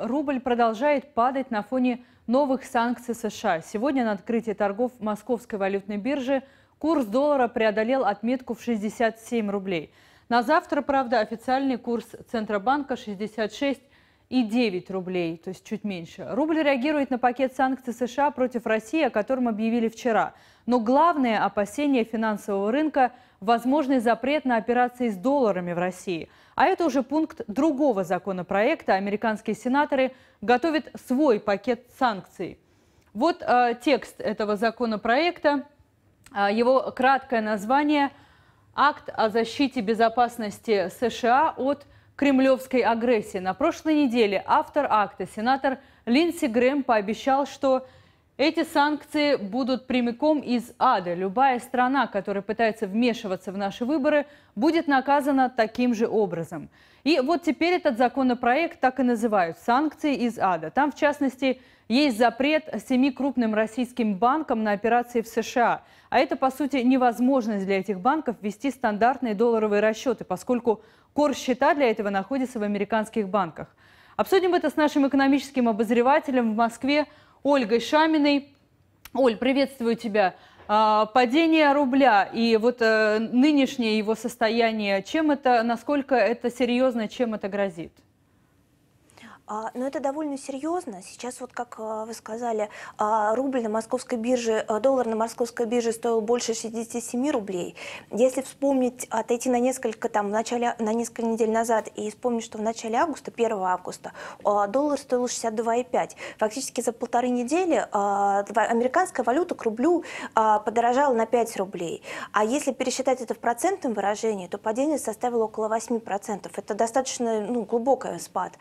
рубль продолжает падать на фоне новых санкций США. Сегодня на открытии торгов Московской валютной биржи курс доллара преодолел отметку в 67 рублей. На завтра, правда, официальный курс Центробанка 66 и 9 рублей, то есть чуть меньше. Рубль реагирует на пакет санкций США против России, о котором объявили вчера. Но главное опасение финансового рынка – возможный запрет на операции с долларами в России – а это уже пункт другого законопроекта. Американские сенаторы готовят свой пакет санкций. Вот э, текст этого законопроекта, э, его краткое название «Акт о защите безопасности США от кремлевской агрессии». На прошлой неделе автор акта, сенатор Линдси Грэм, пообещал, что эти санкции будут прямиком из ада. Любая страна, которая пытается вмешиваться в наши выборы, будет наказана таким же образом. И вот теперь этот законопроект так и называют – санкции из ада. Там, в частности, есть запрет семи крупным российским банкам на операции в США. А это, по сути, невозможность для этих банков вести стандартные долларовые расчеты, поскольку кор-счета для этого находится в американских банках. Обсудим это с нашим экономическим обозревателем в Москве – Ольгой Шаминой. Оль, приветствую тебя. А, падение рубля и вот э, нынешнее его состояние, чем это, насколько это серьезно, чем это грозит? А, но это довольно серьезно. Сейчас, вот как а, вы сказали, а, рубль на московской бирже, доллар на московской бирже стоил больше 67 рублей. Если вспомнить, отойти на несколько, там, в начале, на несколько недель назад и вспомнить, что в начале августа, 1 августа, доллар стоил 62,5. Фактически за полторы недели американская валюта к рублю подорожала на 5 рублей. А если пересчитать это в процентном выражении, то падение составило около 8%. Это достаточно ну, глубокий спад.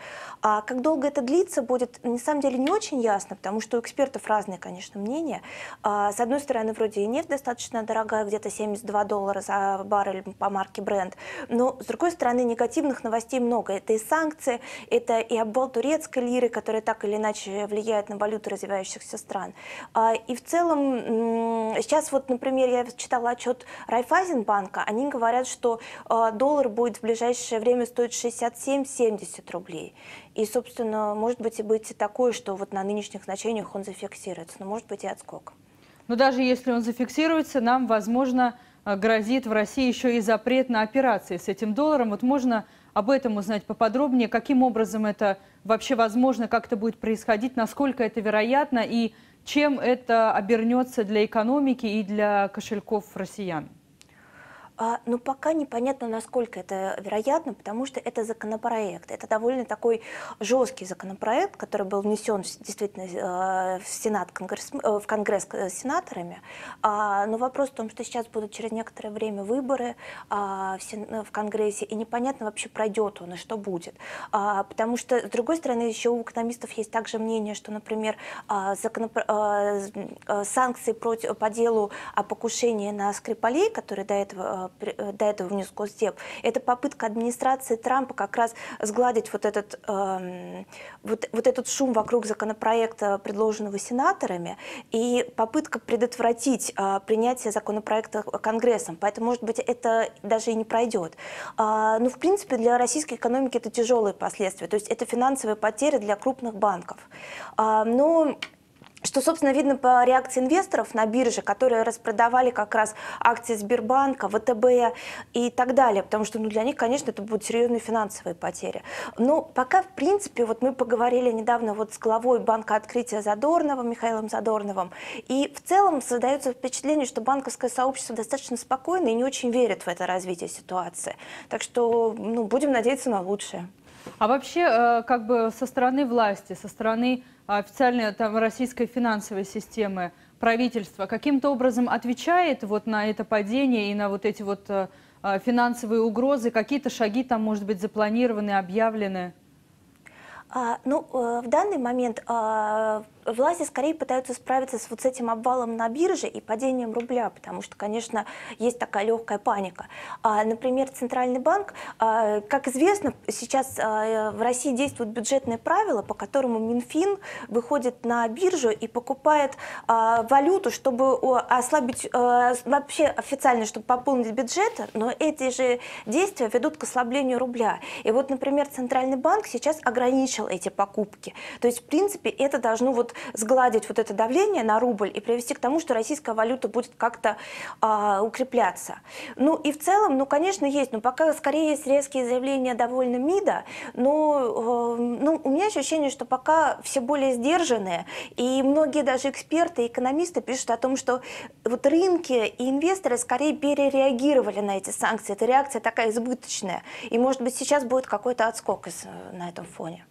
А как как долго это длится, будет на самом деле не очень ясно, потому что у экспертов разные, конечно, мнения. А, с одной стороны, вроде и нефть достаточно дорогая, где-то 72 доллара за баррель по марке бренд. Но, с другой стороны, негативных новостей много. Это и санкции, это и обвал турецкой лиры, которая так или иначе влияет на валюту развивающихся стран. А, и в целом, сейчас вот, например, я читала отчет Райфайзенбанка, они говорят, что а, доллар будет в ближайшее время стоить 67-70 рублей. И, собственно, может быть и быть такое, что вот на нынешних значениях он зафиксируется, но может быть и отскок. Но даже если он зафиксируется, нам, возможно, э, грозит в России еще и запрет на операции с этим долларом. Вот можно об этом узнать поподробнее, каким образом это вообще возможно, как это будет происходить, насколько это вероятно и чем это обернется для экономики и для кошельков россиян? А, ну пока непонятно, насколько это вероятно, потому что это законопроект. Это довольно такой жесткий законопроект, который был внесен действительно а, в Сенат, Конгресс, э, в Конгресс э, сенаторами. А, но вопрос в том, что сейчас будут через некоторое время выборы в э, в Конгрессе, и непонятно вообще, пройдет он и что будет. Потому что, с другой стороны, еще у экономистов есть также мнение, что, например, санкции против, по делу о покушении на Скрипалей, которые до этого Э, до этого внес Госдеп. Это попытка администрации Трампа как раз сгладить вот этот, эм, вот, вот этот шум вокруг законопроекта, предложенного сенаторами, и попытка предотвратить э, принятие законопроекта Конгрессом. Поэтому, может быть, это даже и не пройдет. Э, а, но, ну, в принципе, для российской экономики это тяжелые последствия. То есть это финансовые потери для крупных банков. А, но что, собственно, видно по реакции инвесторов на бирже, которые распродавали как раз акции Сбербанка, ВТБ и так далее, потому что ну, для них, конечно, это будут серьезные финансовые потери. Но пока, в принципе, вот мы поговорили недавно вот с главой Банка открытия Задорнова, Михаилом Задорновым, и в целом создается впечатление, что банковское сообщество достаточно спокойно и не очень верит в это развитие ситуации. Так что ну, будем надеяться на лучшее. А вообще, э, как бы со стороны власти, со стороны а, официальной там, российской финансовой системы, правительства каким-то образом отвечает вот на это падение и на вот эти вот э, а, финансовые угрозы? Какие-то шаги там, может быть, запланированы, объявлены? А, ну, э, в данный момент а, власти скорее пытаются справиться с вот этим обвалом на бирже и падением рубля, потому что, конечно, есть такая легкая паника. А, например, Центральный банк, а, как известно, сейчас а, в России действуют бюджетные правила, по которому Минфин выходит на биржу и покупает а, валюту, чтобы ослабить, а, вообще официально, чтобы пополнить бюджет, но эти же действия ведут к ослаблению рубля. И вот, например, Центральный банк сейчас ограничил эти покупки. То есть, в принципе, это должно вот сгладить вот это давление на рубль и привести к тому, что российская валюта будет как-то э, укрепляться. Ну и в целом, ну, конечно, есть, но пока скорее есть резкие заявления довольно МИДа, но э, ну, у меня ощущение, что пока все более сдержанные, и многие даже эксперты экономисты пишут о том, что вот рынки и инвесторы скорее перереагировали на эти санкции. Это реакция такая избыточная. И, может быть, сейчас будет какой-то отскок из э, на этом фоне.